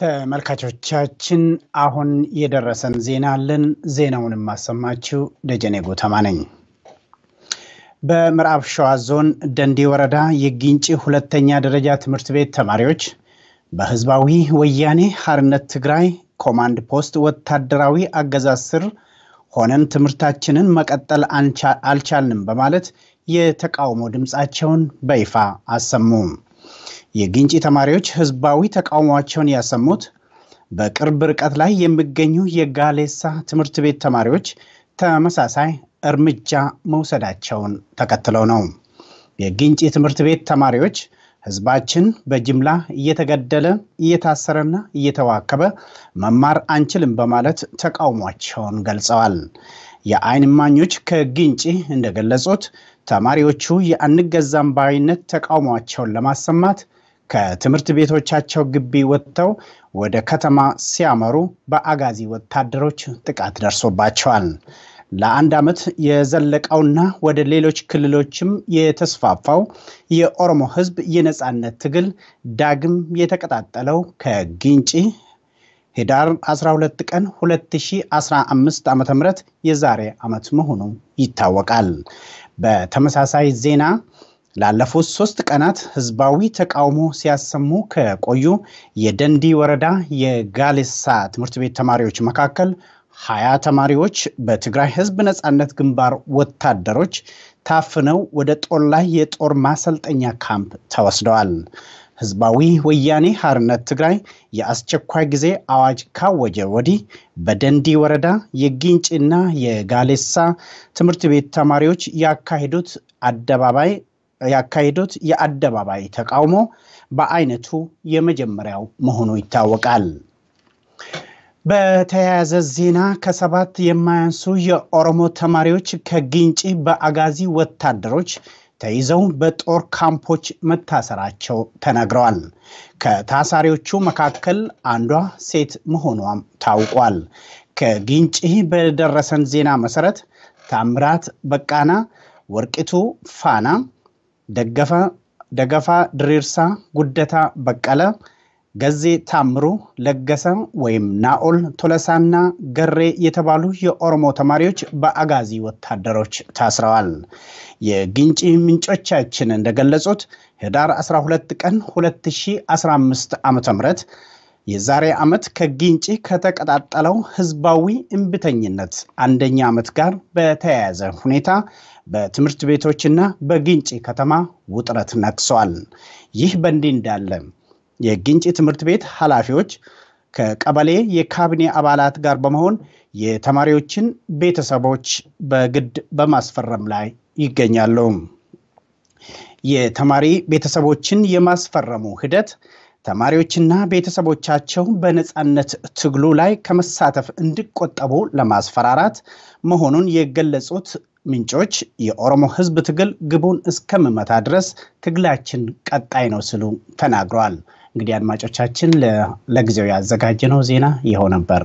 ተመልካቾቻችን አሁን የደረሰን ዜና አለን። ዜናውን የማሰማችው ደጀኔ ጎተማ ነኝ። በምዕራብ ሸዋ ዞን ደንዴ ወረዳ የግንጭ ሁለተኛ ደረጃ ትምህርት ቤት ተማሪዎች በህዝባዊ ወያኔ ሐርነት ትግራይ ኮማንድ ፖስት ወታደራዊ አገዛዝ ስር ሆነን ትምህርታችንን መቀጠል አልቻልንም በማለት የተቃውሞ ድምፃቸውን በይፋ አሰሙም። የግንጪ ተማሪዎች ህዝባዊ ተቃውሟቸውን ያሰሙት በቅርብ ርቀት ላይ የሚገኙ የጋሌሳ ትምህርት ቤት ተማሪዎች ተመሳሳይ እርምጃ መውሰዳቸውን ተከትለው ነው። የግንጪ ትምህርት ቤት ተማሪዎች ህዝባችን በጅምላ እየተገደለ እየታሰረና እየተዋከበ መማር አንችልም በማለት ተቃውሟቸውን ገልጸዋል። የአይን ማኞች ከግንጪ እንደገለጹት ተማሪዎቹ የአንገዛም ባይነት ተቃውሟቸውን ለማሰማት ከትምህርት ቤቶቻቸው ግቢ ወጥተው ወደ ከተማ ሲያመሩ በአጋዚ ወታደሮች ጥቃት ደርሶባቸዋል። ለአንድ ዓመት የዘለቀውና ወደ ሌሎች ክልሎችም የተስፋፋው የኦሮሞ ሕዝብ የነፃነት ትግል ዳግም የተቀጣጠለው ከግንጪ ህዳር 12 ቀን 2015 ዓ ም የዛሬ ዓመት መሆኑ ይታወቃል። በተመሳሳይ ዜና ላለፉት ሶስት ቀናት ህዝባዊ ተቃውሞ ሲያሰሙ ከቆዩ የደንዲ ወረዳ የጋሌሳ ትምህርት ቤት ተማሪዎች መካከል ሀያ ተማሪዎች በትግራይ ህዝብ ነፃነት ግንባር ወታደሮች ታፍነው ወደ ላይ የጦር ማሰልጠኛ ካምፕ ተወስደዋል። ህዝባዊ ወያኔ ሀርነት ትግራይ የአስቸኳይ ጊዜ አዋጅ ካወጀ ወዲህ በደንዲ ወረዳ የጊንጪና የጋሌሳ ትምህርት ቤት ተማሪዎች ያካሄዱት አደባባይ ያካሄዱት የአደባባይ ተቃውሞ በአይነቱ የመጀመሪያው መሆኑ ይታወቃል። በተያያዘ ዜና ከሰባት የማያንሱ የኦሮሞ ተማሪዎች ከግንጪ በአጋዚ ወታደሮች ተይዘው በጦር ካምፖች መታሰራቸው ተነግረዋል። ከታሳሪዎቹ መካከል አንዷ ሴት መሆኗም ታውቋል። ከግንጪ በደረሰን ዜና መሰረት ታምራት በቃና፣ ወርቂቱ ፋና ደገፋ ድሪርሳ፣ ጉደታ በቀለ፣ ገዜ ታምሩ፣ ለገሰ ወይም ናኦል ቶለሳና ገሬ የተባሉ የኦሮሞ ተማሪዎች በአጋዚ ወታደሮች ታስረዋል። የግንጪ ምንጮቻችን እንደገለጹት ህዳር 12 ቀን 2015 ዓ.ም የዛሬ ዓመት ከግንጪ ከተቀጣጠለው ህዝባዊ እምብተኝነት አንደኛ ዓመት ጋር በተያያዘ ሁኔታ በትምህርት ቤቶችና በግንጪ ከተማ ውጥረት ነግሷል። ይህ በእንዲህ እንዳለ የግንጪ ትምህርት ቤት ኃላፊዎች ከቀበሌ የካቢኔ አባላት ጋር በመሆን የተማሪዎችን ቤተሰቦች በግድ በማስፈረም ላይ ይገኛሉ። የተማሪ ቤተሰቦችን የማስፈረሙ ሂደት ተማሪዎችና ቤተሰቦቻቸው በነፃነት ትግሉ ላይ ከመሳተፍ እንዲቆጠቡ ለማስፈራራት መሆኑን የገለጹት ምንጮች የኦሮሞ ሕዝብ ትግል ግቡን እስከምመታ ድረስ ትግላችን ቀጣይ ነው ሲሉ ተናግረዋል። እንግዲህ አድማጮቻችን ለጊዜው ያዘጋጀነው ዜና ይኸው ነበር።